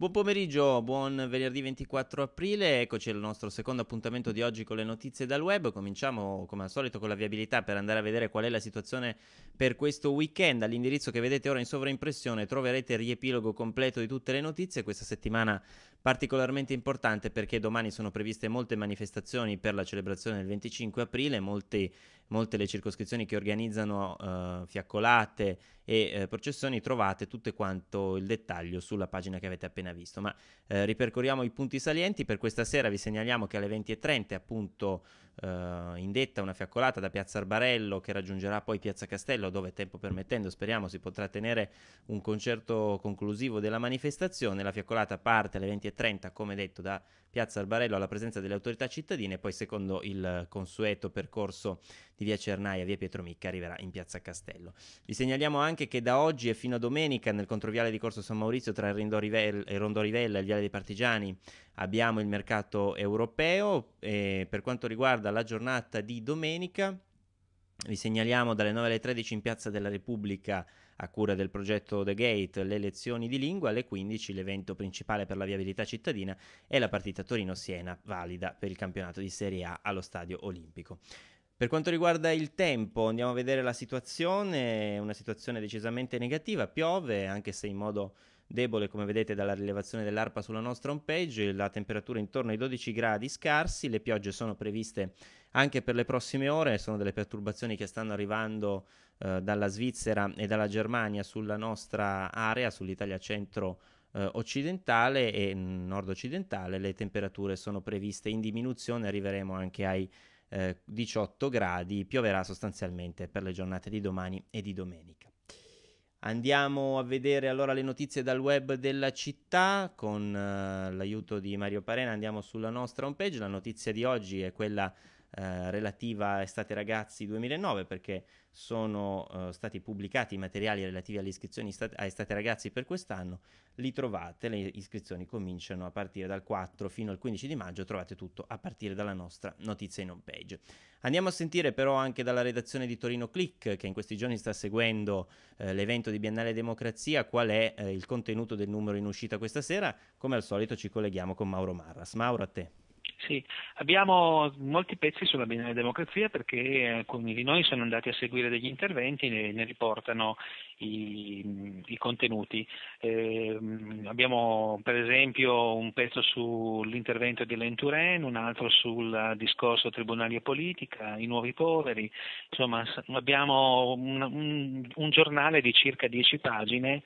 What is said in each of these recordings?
Buon pomeriggio, buon venerdì 24 aprile, eccoci al nostro secondo appuntamento di oggi con le notizie dal web. Cominciamo come al solito con la viabilità per andare a vedere qual è la situazione per questo weekend. All'indirizzo che vedete ora in sovraimpressione troverete il riepilogo completo di tutte le notizie. Questa settimana Particolarmente importante perché domani sono previste molte manifestazioni per la celebrazione del 25 aprile, molte, molte le circoscrizioni che organizzano eh, fiaccolate e eh, processioni, trovate tutto quanto il dettaglio sulla pagina che avete appena visto. Ma eh, ripercorriamo i punti salienti, per questa sera vi segnaliamo che alle 20.30 appunto Uh, eh, detta una fiaccolata da Piazza Arbarello che raggiungerà poi Piazza Castello dove tempo permettendo speriamo si potrà tenere un concerto conclusivo della manifestazione. La fiaccolata parte alle 20.30 come detto da Piazza Arbarello alla presenza delle autorità cittadine e poi secondo il consueto percorso di via Cernaia, via Pietromicca, arriverà in piazza Castello. Vi segnaliamo anche che da oggi e fino a domenica nel controviale di Corso San Maurizio tra il Rondorivella e il Viale dei Partigiani abbiamo il mercato europeo. E per quanto riguarda la giornata di domenica, vi segnaliamo dalle 9 alle 13 in Piazza della Repubblica a cura del progetto The Gate le lezioni di lingua, alle 15 l'evento principale per la viabilità cittadina e la partita Torino-Siena valida per il campionato di Serie A allo Stadio Olimpico. Per quanto riguarda il tempo, andiamo a vedere la situazione, una situazione decisamente negativa, piove anche se in modo debole come vedete dalla rilevazione dell'ARPA sulla nostra homepage, la temperatura intorno ai 12 gradi scarsi, le piogge sono previste anche per le prossime ore, sono delle perturbazioni che stanno arrivando eh, dalla Svizzera e dalla Germania sulla nostra area, sull'Italia centro eh, occidentale e nord occidentale, le temperature sono previste in diminuzione, arriveremo anche ai eh, 18 gradi, pioverà sostanzialmente per le giornate di domani e di domenica. Andiamo a vedere allora le notizie dal web della città con eh, l'aiuto di Mario Parena, andiamo sulla nostra homepage, la notizia di oggi è quella eh, relativa a Estate Ragazzi 2009 perché sono eh, stati pubblicati i materiali relativi alle iscrizioni stat- a Estate Ragazzi per quest'anno, li trovate, le iscrizioni cominciano a partire dal 4 fino al 15 di maggio, trovate tutto a partire dalla nostra notizia in home page. Andiamo a sentire però anche dalla redazione di Torino Click che in questi giorni sta seguendo eh, l'evento di Biennale Democrazia qual è eh, il contenuto del numero in uscita questa sera, come al solito ci colleghiamo con Mauro Marras. Mauro a te. Sì, abbiamo molti pezzi sulla Biennale Democrazia perché alcuni di noi sono andati a seguire degli interventi e ne, riportano i, i contenuti. Eh, abbiamo per esempio un pezzo sull'intervento di Alain Touraine, un altro sul discorso tribunali e politica, i nuovi poveri, insomma abbiamo un, un giornale di circa 10 pagine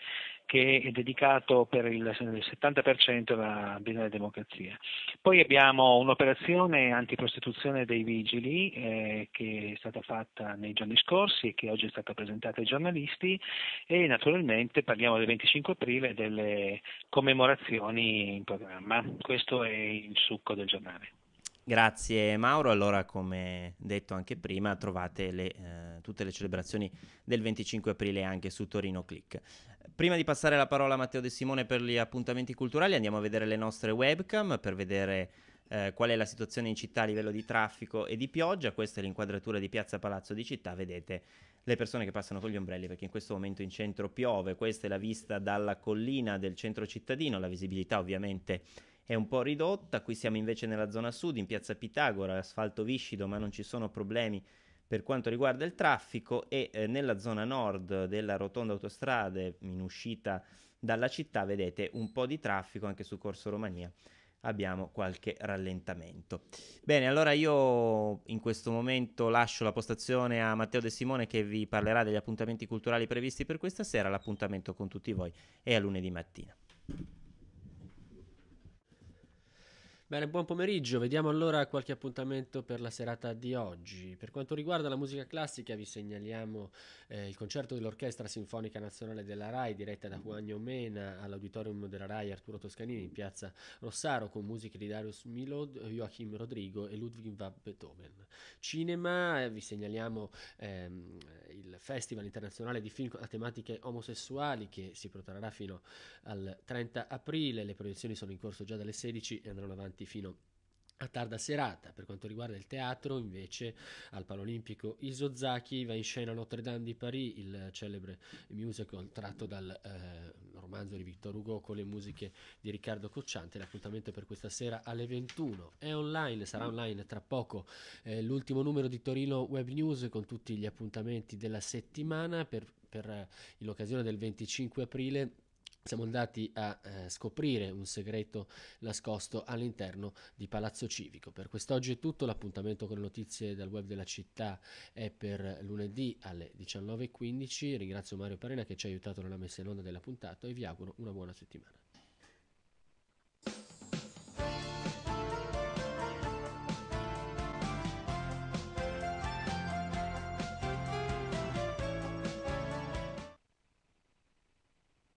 che è dedicato per il 70% alla bene democrazia. Poi abbiamo un'operazione antiprostituzione dei vigili eh, che è stata fatta nei giorni scorsi e che oggi è stata presentata ai giornalisti e naturalmente parliamo del 25 aprile delle commemorazioni in programma. Questo è il succo del giornale. Grazie Mauro, allora come detto anche prima trovate le, eh, tutte le celebrazioni del 25 aprile anche su Torino Click. Prima di passare la parola a Matteo De Simone per gli appuntamenti culturali andiamo a vedere le nostre webcam per vedere eh, qual è la situazione in città a livello di traffico e di pioggia. Questa è l'inquadratura di Piazza Palazzo di Città, vedete le persone che passano con gli ombrelli perché in questo momento in centro piove, questa è la vista dalla collina del centro cittadino, la visibilità ovviamente è è un po' ridotta, qui siamo invece nella zona sud, in piazza Pitagora, asfalto viscido ma non ci sono problemi per quanto riguarda il traffico e eh, nella zona nord della rotonda autostrade in uscita dalla città vedete un po' di traffico anche su Corso Romania abbiamo qualche rallentamento. Bene, allora io in questo momento lascio la postazione a Matteo De Simone che vi parlerà degli appuntamenti culturali previsti per questa sera. L'appuntamento con tutti voi è a lunedì mattina. Bene, buon pomeriggio. Vediamo allora qualche appuntamento per la serata di oggi. Per quanto riguarda la musica classica, vi segnaliamo eh, il concerto dell'Orchestra Sinfonica Nazionale della RAI, diretta da Juan Mena all'Auditorium della RAI Arturo Toscanini in piazza Rossaro, con musiche di Darius Milod, Joachim Rodrigo e Ludwig van Beethoven. Cinema, eh, vi segnaliamo ehm, il Festival internazionale di film a tematiche omosessuali che si protrarrà fino al 30 aprile. Le proiezioni sono in corso già dalle 16 e andranno avanti aperti fino a tarda serata. Per quanto riguarda il teatro, invece, al Palolimpico Isozaki va in scena Notre Dame di Paris, il celebre musical tratto dal eh, romanzo di Victor Hugo con le musiche di Riccardo Cocciante. L'appuntamento per questa sera alle 21. È online, sarà online tra poco eh, l'ultimo numero di Torino Web News con tutti gli appuntamenti della settimana per, per eh, in occasione del 25 aprile siamo andati a eh, scoprire un segreto nascosto all'interno di Palazzo Civico. Per quest'oggi è tutto, l'appuntamento con le notizie dal web della città è per lunedì alle 19.15. Ringrazio Mario Parena che ci ha aiutato nella messa in onda della puntata e vi auguro una buona settimana.